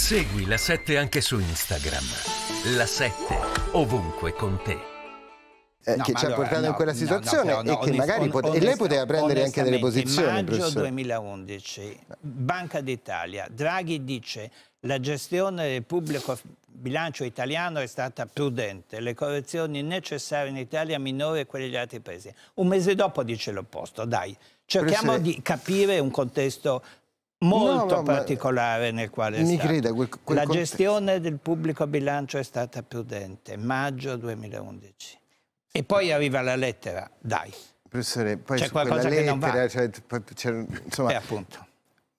Segui la 7 anche su Instagram. La 7 ovunque con te. Eh, no, che ci allora, ha portato no, in quella situazione no, però, e che magari on, pot- e lei poteva prendere anche delle posizioni. Maggio professore. 2011, Banca d'Italia, Draghi dice la gestione del pubblico bilancio italiano è stata prudente, le correzioni necessarie in Italia minore a quelle degli altri paesi. Un mese dopo dice l'opposto, dai, cerchiamo Professore... di capire un contesto molto no, particolare nel quale mi stato. Creda, quel, quel La contesto. gestione del pubblico bilancio è stata prudente, maggio 2011. E poi arriva la lettera, dai. Professore, poi c'è qualcosa lettera, che non va. Cioè, insomma, e eh, appunto.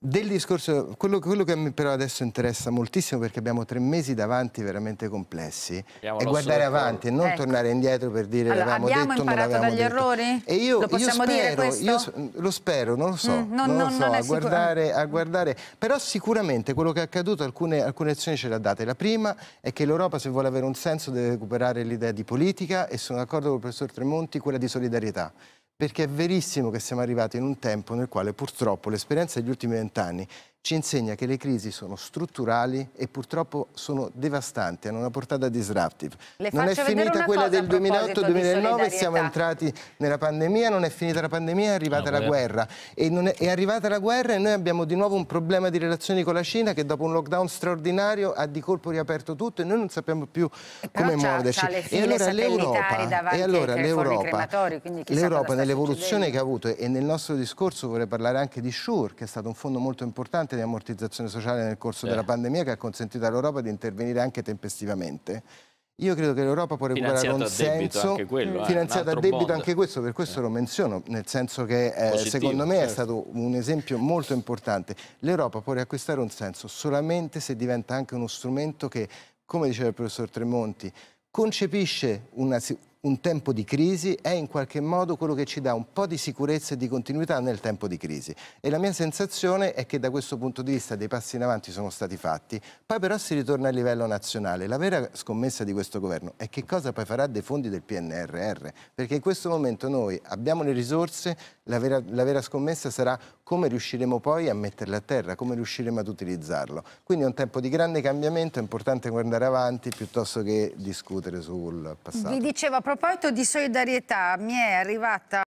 Del discorso, quello, quello che mi però adesso interessa moltissimo perché abbiamo tre mesi davanti veramente complessi abbiamo è guardare avanti e non ecco. tornare indietro per dire allora, l'avevamo detto, imparato non dagli detto. errori? E io, lo possiamo io spero, dire questo? Io, lo spero, non lo so, mm, non, non, lo non, so a, guardare, a, guardare, però sicuramente quello che è accaduto alcune, alcune azioni ce le ha date. La prima è che l'Europa se vuole avere un senso deve recuperare l'idea di politica e sono d'accordo con il professor Tremonti, quella di solidarietà perché è verissimo che siamo arrivati in un tempo nel quale purtroppo l'esperienza degli ultimi vent'anni ci insegna che le crisi sono strutturali e purtroppo sono devastanti, hanno una portata disruptive. Non è finita quella del 2008-2009, siamo entrati nella pandemia, non è finita la pandemia, è arrivata no, la guerra. E è, è, arrivata la guerra e noi abbiamo di nuovo un problema di relazioni con la Cina che dopo un lockdown straordinario ha di colpo riaperto tutto e noi non sappiamo più eh, come muoverci. E allora l'Europa, e allora l'Europa nell'evoluzione che ha avuto e nel nostro discorso vorrei parlare anche di Shure, che è stato un fondo molto importante importante di ammortizzazione sociale nel corso eh. della pandemia che ha consentito all'Europa di intervenire anche tempestivamente. Io credo che l'Europa può recuperare un senso eh, finanziato a debito bond. anche questo, per questo eh. lo menziono, nel senso che eh, secondo me certo. è stato un esempio molto importante. L'Europa può riacquistare un senso solamente se diventa anche uno strumento che, come diceva il professor Tremonti, concepisce una, un tempo di crisi è in qualche modo quello che ci dà un po' di sicurezza e di continuità nel tempo di crisi. E la mia sensazione è che da questo punto di vista dei passi in avanti sono stati fatti, poi però si ritorna a livello nazionale. La vera scommessa di questo governo è che cosa poi farà dei fondi del PNRR, perché in questo momento noi abbiamo le risorse, la vera, la vera scommessa sarà come riusciremo poi a metterle a terra, come riusciremo ad utilizzarlo. Quindi è un tempo di grande cambiamento, è importante guardare avanti piuttosto che discutere sul passato. Vi dicevo, a proposito di solidarietà, mi è arrivata